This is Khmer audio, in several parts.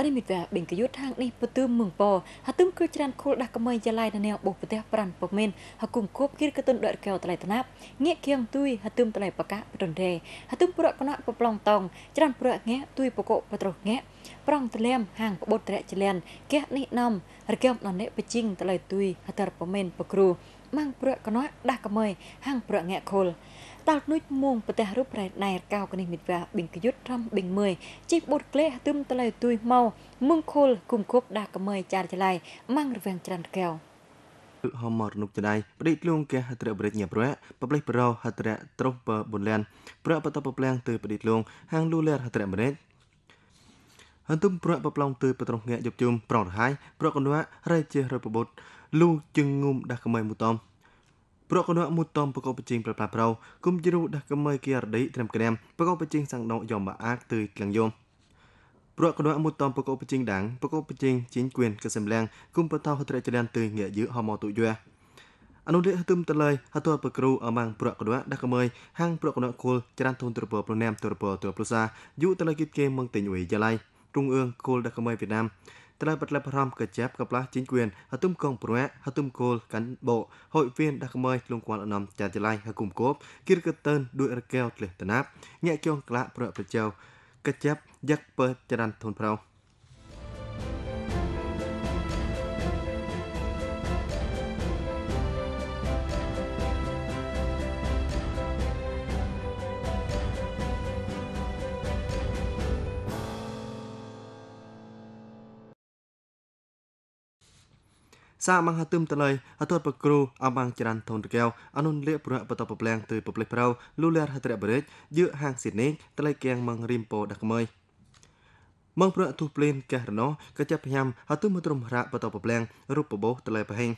អរិមិតាបេងកយុទ្ធខាងនេះពទឿមមងពហទឹមគឺច្រានខុលដាស់កមៃចលៃណានបុប្រទេសប្រាន់ពមេនហគុំគប់គិរកតុនដរកែវតលៃតណាប់ងាកគៀងទុយហទឹមតលៃបកាប្រនរេហទឹមប្រកកណបប្លងតងច្រានប្រកងាទុយបកបត្រោងាប្រងទលាមហាងក្បត់ត្រៈចលានគះនេះនំរកែវណនេះបជីងតលៃទុយហតរពមេនបគ្រូម៉ាំងប្រកកណដាស់កមៃហាងប្រកងាខុលតាល់ដូចមួងប្រទេសរូបប្រែណែកៅកនេះមិតវ៉ាបិងកយុទ្ធរំបិងមួយជីបូតក្លេទឹមតលៃទួយម៉ោមុងខុលគុំគប់ដាកមៃចារចលៃម៉ាំងរវាងច្រានកែវគឺហមរនុកចដៃប្រដេកលងកែហត្រៈបរិជ្ញាប្រៈបប្លេះប្រោហត្រៈត្រុសបបុនលានប្រៈបតបប្លាំងទើប្រដេកលង ហាងលូលែហត្រៈបរិជ្ញអន្ទុំប្រក់បប្លង់ទើបត្រងងាក់យប់ជុំប្រងរហាយប្រក់កណ្ដក់រៃជារពបុតលូជឹងងុំដាស់កមៃមូតំប្រកណមុតតំបកបជាងប្រប្រាប់ប្រោគុំជិរុដកមើគីរដីត្រឹមក្រាមបកបជាងសាំងដងយំបាអាកទើយក្លងយំប្រកណមុតតំបកបជាងដាងបកបជាងជាងគួនកសំឡាំងគុំបតោហត្រចលានទើយងាយយឺហមតុយះអនុរិទ្ធទឹមតឡៃហតបគ្រូអម៉ាំងប្រកណដាក់កមើហាងប្រកណគលច្រានធនត្រពប្រណាមត្រពត្រពសាយុតឡៃគិតគេមងទិញអ៊ុយយ៉ាឡៃទ្រងអឿងគលដាក់កមើវៀតណាមត្រូវបិទលបរំកជាបកប្លាស់ជីងគួនហតុមកងប្រវៈហតុមគោលកាន់បោហុយវៀនដាក់កមៃខ្លួនគាត់អនំចាត់ចលៃហគុំគោបគិរកតើនដូចរកែវធ្លះតណាប់ញាក់ជងក្លាក់ប្រប្រជោកជាបយ៉ាក់ពើចរន្តធនប្រោសាមង្ហទឹមតលៃអតតបគ្រូអមងច្រានធនកែវអនុនលៀបប្របតបប្លាំងទៅប្រប្លេះប្រោលូលារហត្រៈបរិជយើហាងស៊ីនេតលៃកៀងមងរីមពោដាក់មើយមងប្រទុះភ្លេនកែរណោក៏ចាប់ញ៉ាំហទឹមមត្រមរាបតបប្លាំងរូបបបោតលៃប្រហែង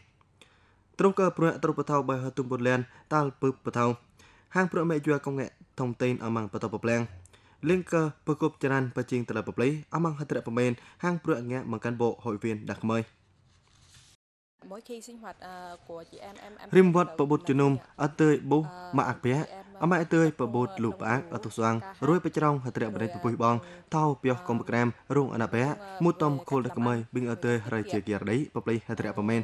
ត្រង់កើប្រត្រពថោបើហទឹមបុលានតាលពឹបបថោហាងប្រមេយួរកងធំតេនអមងបតបប្លាំងលិងកើប្រគប់ចរានបជាងតលៃប្រប្លេះអមងហត្រៈប្រមែនហាងប្រងាក់មកកាន់បោហុយវៀនដាក់មើយ Rim vật bờ bột chunum ở tươi bu mà ạc bé. Ở mãi tươi bờ bột lụp ác ở tục xoang. Rồi bà trong hạt trẹo bà đầy bùi bong. Thao bìa công bà gram rung ở nạ bé. Một tôm khô đặc mây bình ở tươi rời chìa kìa đấy bà đầy hạt trẹo bà men.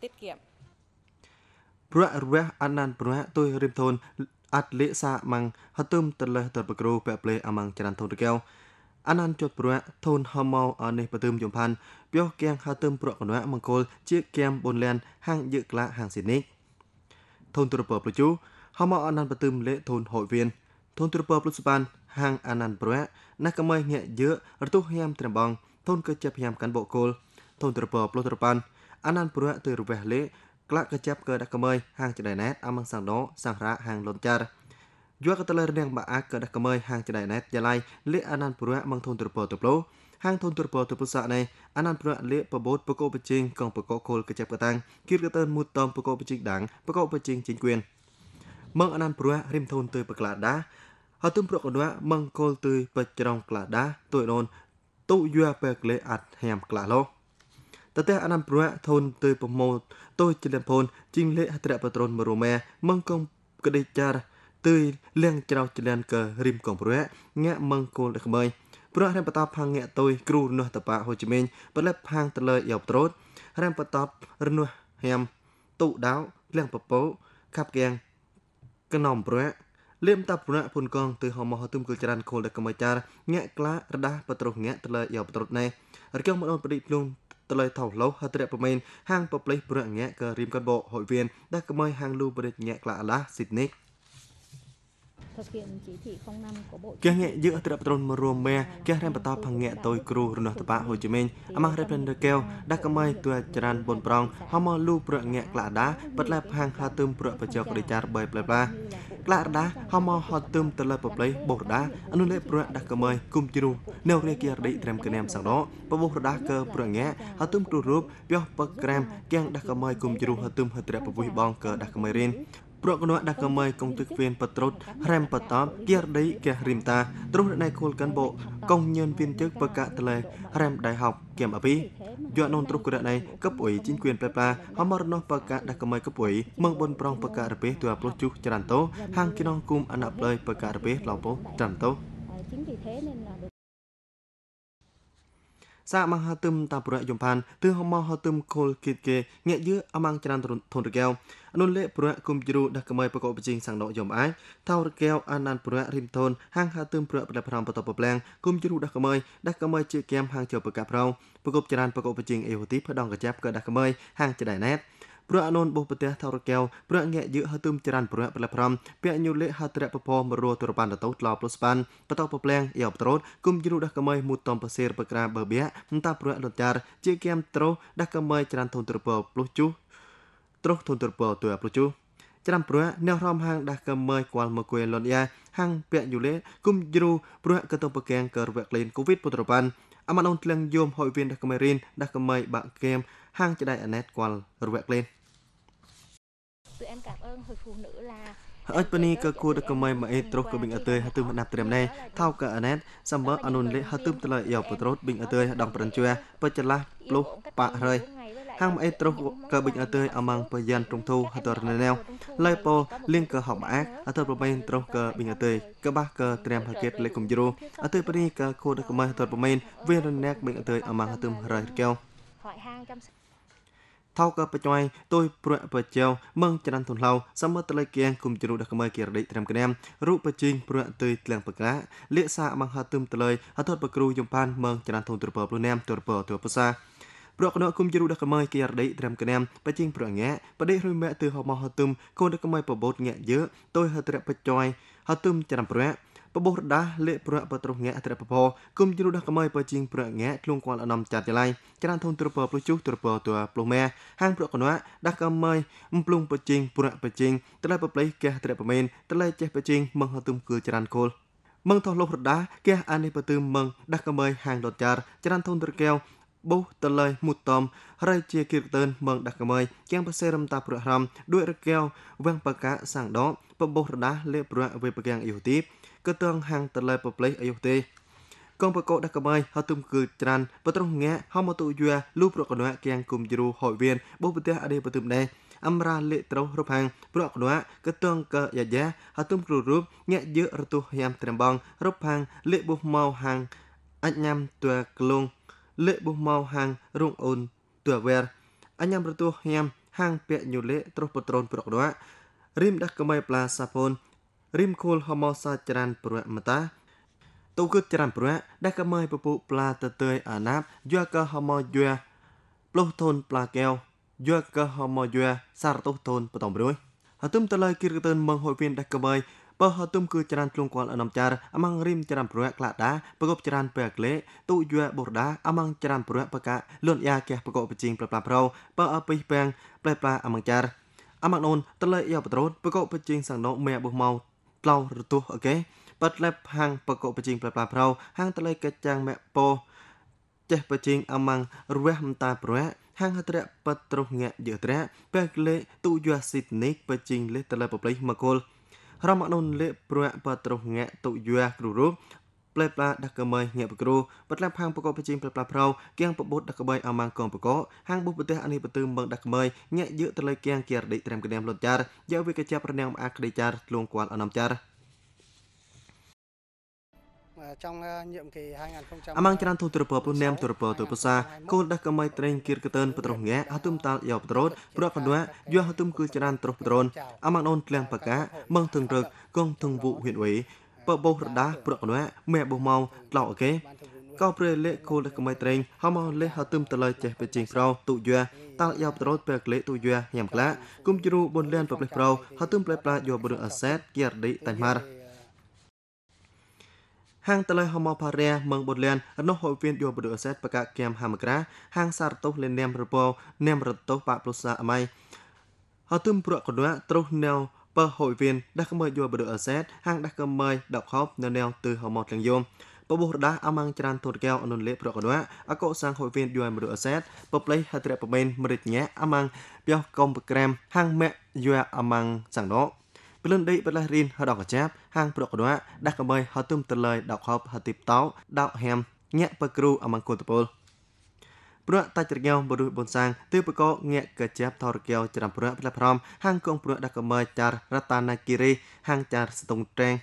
Tiết kiệm. Bra rùa ăn nàn bra tôi rim thôn អត់លេសាម៉ាំងហត់ទុំតលេតប្រគ្រូបែបលេអាម៉ាំងចរន្តធនកែវអនន្តជុតប្រៈធូនហមោអនេះបទើមយំផាន់ពីគៀងហទើមប្រកណមង្គលជាគៀមប៊ុនលានហាងយើក្លាហាងស៊ីនិកធូនទ្រពប្រជូហមោអនន្តបទើមលេធូនហូវៀនធូនទ្រពប្រសបានហាងអនន្តប្រៈណះកមៃញាក់យើរទុះញាមត្របងធូនគឺជាភញាមកាន់បកគលធូនទ្រពប្រលត្របានអនន្តប្រៈទើរវេះលេក្លាកចាប់កើដាក់កមៃហាងចដែណែតអមងសាងដោសង្ហរៈហាងលនចារយកទៅលើរឿងបាអាកដកមើហាងចដៃណេតយឡៃលិអណានព្រោះមងធនទរពតប្លោហាងធនទរពតប្លសណៃអណានព្រោះលិបបូតបកោបជិងកងបកោខុលកចាប់កតាំងគិតកតើមូតតំបកោបជិងដាងបកោបជិងជិងគួនមងអណានព្រោះរិមធនទើបក្លាដាហើយទុំប្រកដមងកុលទើបច្រងក្លាដាទុយណូនទុយយ៉ាបែកលេអាត់ហាមក្លាឡោតតេអនន្តប្រៈធនទៅប្រមោទោចលិមភូនជីងលេហត្រៈបត្រូនមរមែមង្គំកដេចារទួយលៀងច្រោចលានកើរីមកំប្រែងាក់មងគោលដឹកមើលព្រោះរំបតបផាងងាក់ទុយគ្រូនោះតបាហូជីមីងបលិបផាងតលើយ៉បត្រូតរំបតបរនោះហាមទុដោលៀងពពោខាប់កៀងកណំប្រែលៀមតាប្រណពុនកងទិហមហទុំគឺចរានគោលដឹកកម្មចារងាក់ក្លារដាស់បត្រុសងាក់តលើយ៉បត្រូតណែរកមិនអូនប្រតិភ្លុងតលៃថោលោហត្រៈប្រមេនហាងប៉ប្លេសប្រងញាក់ក៏រៀមកាត់បោហុយវៀនដាក់កមៃហាងលូប្រេតញាក់ក្លាអាឡាស៊ីដនីគេងយកត្រឹបត្រនមរួមមេគេរែបតផងៈតយគ្រូរនោះតបាហូជីមិញអមរែបនរកែវដាក់កមៃទួចរានបុនប្រងហមលូប្រងៈក្លាដាបតឡែផាងខាទឹមប្របចករិចារបីប្លែប្លាក្លាដាហមហត់ទឹមតឡែប្រប្លៃបូរដាអនុលេប្រដាក់កមៃគុំជ្រូនៅរាគីរដីត្រែមគណាមសងដោបបុរដាកើប្រងៈហត់ទឹមគ្រូរូបយោបកក្រាមគៀងដាក់កមៃគុំជ្រូហត់ទឹមហត្រែបពុយបងកើដាក់កមៃរិនប្រកណដាក់កម៉ៃកុងទឹកវៀនបត្រុតរ៉ែមបតបគៀរដីគះរីមតាទ្រុសណៃខូលកាន់បោកុងញឿនវៀនជឹកបកតលែរ៉ែមដៃហុកគៀមអពីយកនងទ្រុសក្រណៃកបអ៊ុយជីងគៀនប្លែប្លាហមរណោះបកដាក់កម៉ៃកបអ៊ុយមឹងបនប្រងបករពេទួប្រុសជុះច្រាន់តោហាងគីនងគុំអណាប់លើយបករពេឡោពោច្រាន់តោសាមហាទឹមតាប្រយំផានទិហមហទឹមខុលគិតគេងាកយើអមាំងច្រានធនរកែវអនុលេប្រយគុំជ្រូដកមៃបកបជីងសាំងដកយំអាចថោរកែវអានានប្រយរិមធនហាងហាទឹមប្រយប្រប្រាំបតបប្លាំងគុំជ្រូដកមៃដកមៃជាកែមហាងជាបកាប្រោបកបច្រានបកបជីងអេហូទីផ្ដងកាចាប់ក៏ដកមៃហាងចដៃណែតប្រអនុនបុប្រទេសថរកែវប្រងែកយើហៅទុំចរានប្រប្រលប្រំពញូលេហត្រៈពពមរទរបានតតោក្លោប្លុសបានបតោពប្លែងយ៉ាបត្រោតគុំយរុដះកមៃមូតតំបសេរប្រក្រាបើបៀមតាប្រលតារជាគៀមត្រោដះកមៃចរានធុនត្រពប្លុសជុត្រោធុនត្រពទុយប្លុសជុច្រាំព្រោះអ្នករំហាងដាស់កមើគួលមកគួយលនយ៉ាហាងពាក់យូលេគុំយូព្រោះកតបកាងកឺរវក្លេនកូវីដពុត្របានអមណូនក្លឹងយមហុយវិញដាស់កមេរិនដាស់កមៃបាក់កេម hàng chỉ đại net qual rubek lên ហើយពនីក៏គួរទៅកុំមកអេត្រុសក៏បិញអទៅហើយទៅមិនដាប់ត្រឹមនេះថាក៏អណេតសំបើអនុនលេហើយទៅទៅយកបត្រូតបិញអទៅដងប្រញ្ជួបិចលាស់ព្លុះបាក់ហើយហាងអេត្រុសក៏បិញអទៅអមងបយ៉ានត្រង់ធូហើយទៅណែវលៃពោលៀងក៏ហកបាក់អទៅប្រមេនត្រុសក៏បិញអទៅក៏បាក់ក៏ត្រាំហកេតលេកុំយូអទៅពនីក៏គួរទៅកុំទៅប្រមេនវារណាក់បិញអទៅអមងទៅរើយកែវហើយហាងចាំថោកបច្ច័យទុយប្រប្រជោមឹងចរន្តទុនឡៅសមត្ថលេគៀងគុំជរុដកមើគិរដិត្រឹមក្នាមរូបបជិញប្រទុយក្លៀងបក្រាលៀកសាបង្ហត់ទឹមតលយអត់បគ្រូយំផានមឹងចរន្តទុនទ្រពព្លនាមទ្រពទ្រពសាប្រកណគុំជរុដកមើគិរដិត្រឹមក្នាមបជិញប្រងាបដិរុមៈទឺហមហត់ទឹមកូនដកមើរបបោតងាក់យើទុយហត្រៈបច្ច័យហត់ទឹមចរន្តប្របបុរដាលេប្រប្រត្រងែត្រពពគុំជិរុដកមៃបើជាងប្រងែក្លងគួនអនំចាត់ចលៃច្រានធុនត្រពព្លុជុត្រពតព្លុមែហាងប្រកណោដកមៃអំភ្លងបើជាងប្របើជាងត្រឡៃបប្លេះកែត្រពមែនត្រឡៃចេះបើជាងមងហទុំគឺច្រានគោលមងថោះលោករដាកែអានេះបើទឺមងដកមៃហាងដតចារច្រានធុនត្រកែវបោះតលៃមុតតំហើយជាគៀកតើនមើងដាក់កមៃជាងប្រសេរំតាប្រះរំដូចរកែវវាំងបកាសាំងដងបបោះរដាលេប្រវេបកាំងអ៊ីវទី ketung hang telai pepleh ayuh te កងបកោដាក់កមៃហទុំគឺច្រានបត្រងងាហមតុយាលុប្រកណវគៀងគុំជ្រូហយវៀនបុពទះអដេបទុំដែរអមរាលេត្រោរផាំងប្រកណវកតងកយាយាហទុំគ្រូរូបញាក់យឺរទុះយ៉ាំត្រំបងរផាំងលេបុម៉ៅហាងអញ្ញាំទួក្លងលេបុម៉ៅហាងរងអូនទួវែរអញ្ញាំរទុះយ៉ាំហាងពាក់ញុលេត្រោះបត្រូនប្រកណវរីមដាក់កមៃផ្លាសាផូនរីមខូលហមសាចរានប្រមតាទូគឺចរានប្រដែលកមៃពពុប្លាតតើអាណាប់យកកហមយាផ្លុះធូនប្លាកែវយកកហមយាសារតុធូនបតំរួយហតុមតឡៃគិរកតើមងហុយវិញដែលកមៃបើហតុមគឺចរានឆ្លងគាល់អនំចារអមងរីមចរានប្រក្លាដាប្រកបចរានពេលក្លេទុយបូរដាអមងចរានប្រប្រកាលនយ៉ាកែប្រកបបជាងប្រប្លាប្រោបើអពីពេងប្លែប្លាអមងចារអមងនូនតឡៃយ៉ាបត្រូតប្រកបបជាងសងណូមេបុះម៉ៅក្លោរទុះអូខេបាត់ឡេបហាងបកកបជាងប្លាប្លាប្រោ ហាងតលៃកច្ចាំងមាក់ពោចេះបជាងអម៉ាំងរវះមតាប្រៈហាងហត្រៈបត្រុសងាក់យើត្រៈបែកលេទុយោស៊ីតនិកបជាងលេតលៃបប្លៃមកគល់រមអនុនលេប្រៈបត្រុសងាក់ទុយោគ្រូរូបផ្លេផ្លាដាក់កមៃញាបគ្រូបត្លាផាងបកបជាងផ្លេផ្លាប្រោគៀងពបុតដាក់កបៃអាម៉ាងកងបកហាងបុប្រទេសអានីបទើមបងដាក់កមៃញាយើទៅលើគៀងគៀរដេកត្រាំកណាមលុនចារយើវិកជាប្រណាំងអាក្ដេចារលួងគាត់អនំចារ trong nhiệm kỳ 2000 Amang Chran Thu Turpo Pu Nem Turpo Tu Pasa Kul Dah Kamai Treng Kir Keteun Petroh Nge Hatum Tal Yo Petrot Pura Kedua Yo Hatum Kul Chran Troh Petron Amang Non Tlang Paka Mang Thung Rực Kong Thung Vụ Huyện ủy ពបោរដាប្រកណែមែបោម៉ោក្លោកអកេកោព្រៃលេខគូលេខកមៃត្រេងហមលេខហទឹមតលចេះបេជាងប្រោទុយាតាល់យ៉ាប់ត្រោតពេលក្លេទុយាញ៉ាំក្លាគុំជ្រូបុនលានប្រលេប្រោហទឹមផ្លែផ្លាយោបរអសែតគៀរដីតៃម៉ារហាងតលៃហមផារះមឹងបុនលានអនុហូវៀនយោបរអសែតបកាគៀមហាមក្រា ហាងសារតុសលេនាមរពោនាមរតុសប៉ប្លុសាអមៃហទឹមប្រកណែត្រុសណែវបើហុយវៀនដាក់កម្មើយល់បដូអសេតហាងដាក់កម្មើដកខប់នៅនាងទិហមតលងយមបបុរដាអាម៉ាំងច្រានទូតកែវអនុលេប្រកដវៈអកុសាងហុយវៀនយល់មរុអសេតបប្លេហត្រពមេនមរិជ្ញាអាម៉ាំងបះកំប្រក្រាមហាងមាក់យល់អាម៉ាំងសាំងណោប្លិនដេបលះរីនហដកចាប់ហាងប្រកដវៈដាក់កម្មើហទុំតលើយដកខប់ហទីបតោដកហាំញាក់បគ្រូអាម៉ាំងគុតពលព្រោះតាច់រងបរុសប៊ុនសាងទើបកោងាកកាជាបថរកែវច្រាំព្រឹកផ្លែប្រំហាងកងព្រឹកដកមើចាររតានាគិរីហាងចារស្ទងត្រេង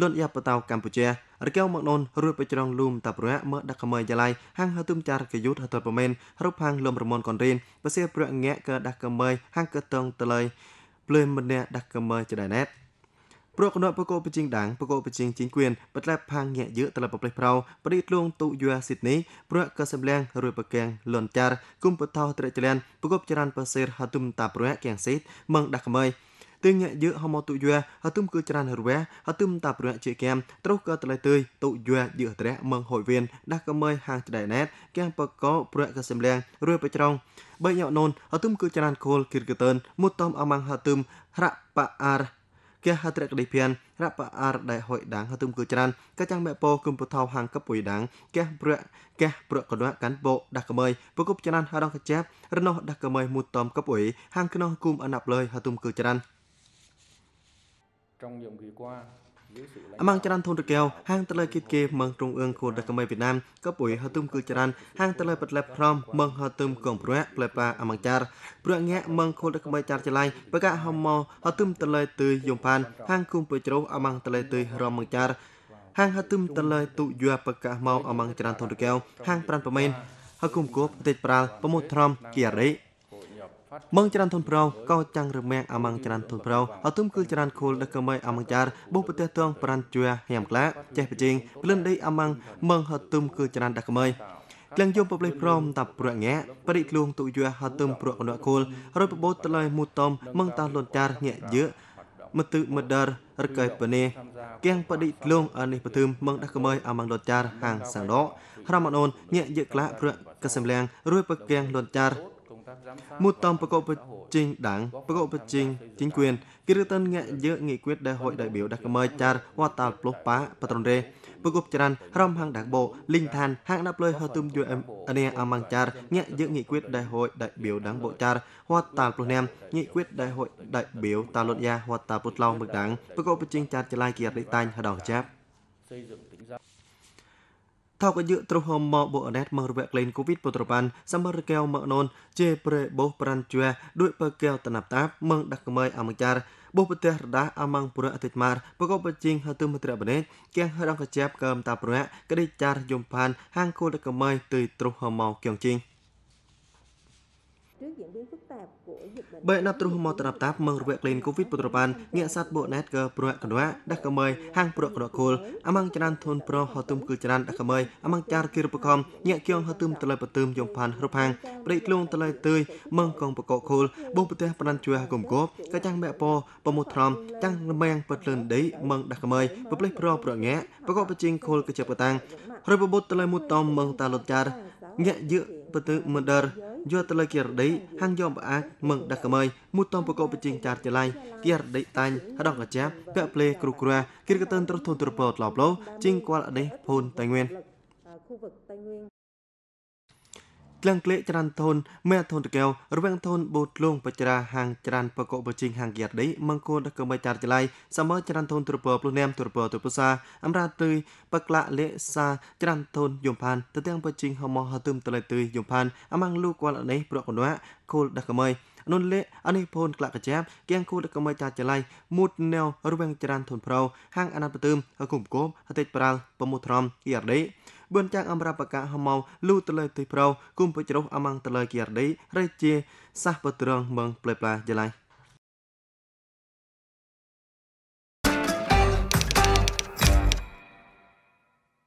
លន់យ៉ាបតៅកម្ពុជារកែវមកនូនរួចបច្រងលូមតាប្រៈមើដកមើយ៉ាឡៃហាងហទុំចារកយុទ្ធហតប្រមេនរូបហាងលំរមនកនរិនបសៀប្រៈងាកកដកមើហាងកតងតលៃភ្លើមម្នាក់ដកមើចដៃណេតប្រកណពកោបជាងដាងបកោបជាងជីងគួនបត្លាផាងញាក់យើតលបប្លេះប្រោប្រទីលងទូយូស៊ីដនីប្រកសម្លៀងរួយប្រកាំងលនចារគុំបតោត្រេចលានបកោបចរានប្រសេរហតុមតាប្រកៀងសេតមងដាក់កមៃទៀងញាក់យើហមទុយហតុមគឺចរានរវះហតុមតាប្រជាកាមត្រុសក៏តលៃទើយទុយយើត្រះមងហួយវៀនដាក់កមៃហាងច្ដែណែតកាំបកោប្រកសម្លៀងរួយប្រច្រងបើញោណូនហតុមគឺចរានគោលគិរកតើនមុតតំអម៉ាំងហតុមហរៈបអារគេហត្រកដេភានរបអរដៃហុយដាងហទុំគឺច្រានកចាំបែពោគឹមពថោហាងកពុយដាងកះប្រកះប្រកណកាន់ពោដាស់កមៃប្រគប់ច្រានហរងកចាប់រណោះដាស់កមៃមួយតំកពុយហាងខ្នោះគុំអណាប់លើយហទុំគឺច្រាន trong nhiệm kỳ qua អាងចរានធុនតកែវហាងតលើគិតគេមើងទ្រងអឿងខូនដកមីវៀតណាមក៏ពួយហទុំគឺចរានហាងតលើបតលេបក្រមមើងហទុំកំប្រែផ្លែប៉ាអាងចារព្រឹងងាក់មើងខូនដកមីចារចលៃបកហមមហទុំតលើទើយំផាន ហាងគុំពុជ្រោអាងតលើទើរមងចារហាងហទុំតលើទុយាបកមកអាងចរានធុនតកែវហាងប្រានប្រមេនហគុំគប់ប្រទេសប្រាល់ប្រមុខត្រមគីរ៉េម៉ងច្រានធនប្រោកោចាំងរមាំងអាម៉ាំងច្រានធនប្រោអទុំគឺច្រានខូលដឹកកមៃអាម៉ាំងចារបុប្រទេសតងប្រាន់ជួហាំក្លា ចេះបជាងភ្លឹនដីអាម៉ាំងម៉ងហទុំគឺច្រានដឹកកមៃក្លងយំប្រលេះព្រម តាប្រងែប្រិកលួងទុយយហទុំប្រកណកូលរយប្បោតឡៃមូតំម៉ងតាលុនចារញាក់យឺមទិមដររកៃបនេគៀងបដិលងអានេះបទុមមងដកមៃអាម៉ងលនចារហាងសាងដរម៉ណូនញាក់យឺក្លាប្រកកសំលៀងរួយប្រគៀងលនចារ Một tổng bộ cậu trình đảng, bộ cậu trình chính quyền, kỳ rư tân nghệ giữa nghị quyết đại hội đại biểu đặc mời char hoa tàu lô pá patronre. Bà cậu tràn rong hàng đảng bộ, linh than hạng đáp lời hờ tùm dù em ane amang char nghệ giữa nghị quyết đại hội đại biểu đảng bộ char hoa tàu lô nem, nghị quyết đại hội đại biểu tà luận gia hoa tàu lô mực đảng, bộ cậu trình char chả lai kia rị tanh hờ đòn cháp. ថោកយើទ្រហមមកបុអណេតមករវៈក្លែងកូវីដពត្របានសមរកែវមកណូនជេប្រេបោះប្រាន់ជឿដូចបើកែវតណាប់តាបមងដាក់កមើអមចារបុបទះរដាអមងប្រអតិតម៉ារបកបជាងហទមត្របនេកៀងហរងកជាបកើមតាប្រៈកដេចារយំផានហាងគូលកមើទើទ្រហមមកគៀងជីងបើណាប់ទ្រុះមកត្រាប់តាប់មើលរវៈក្លេនកូវីដពុត្របានងាកសัตว์បូណេតក៏ប្រកកណ្ដាដាក់កមយហាងប្រកកណ្ដាគលអាម៉ងច្រានធុនប្រហទុំគឺច្រានដាក់កមយអាម៉ងចារគិរប្រកំញាក់គៀងហទុំតលៃបទុំយំផានរូបហាងប្រេកលងតលៃទើយមើងកងបកកខូលបងប្រទេសប្រដានជួយកុំគប់ក៏ចាំងមាក់ពប្រមុត្រំចាំងមាំងពត់លឿនដីមើងដាក់កមយប្រភ្លេះប្រប្រងាក់បកកបជាងខូលក៏ចាប់កតាំងហើយប្របុតតលៃមុតតំមើងតាលុតចារញាក់យើ betul mender yo tele kirdi hang yom ba mừng đặc mời mu tom poko pichin char chalai kirdi tanh hadong ka chap pe ple kru kra kirkatan tro thon tro pot lop lo ching kwal ade phun tây nguyên ក្លងក្លេច្រានធនមេអធនកែវរវាងធនបូតលងបច្រាហាងច្រានបកបជីងហាងយ៉ាដីមង្គលដកមេតាចលៃសមច្រានធនទ្រពព្រលនាមទ្រពទ្រពសាអំរាទិបក្លាលេសាច្រានធនយំផានតទាំងបជីងហមហទុំតលៃទិយំផានអមាំងលូកលនេះប្រកកណវៈគោលដកមេនុនលេអានេះភូនក្លាក់កាចាបគៀងគូដកមៃតាចលៃមូតណែវរវងចរានធុនប្រោហាងអាណាត់បទឹមគុំគោមអតិតប្រាលប្រមូត្រមអ៊ីរដេបឿនចាងអមរបកហមោលូតលើទីប្រោគុំបិជ្រុះអមងតលើគីរដេរេជាសះបត្រងមងផ្លេផ្លាចលៃ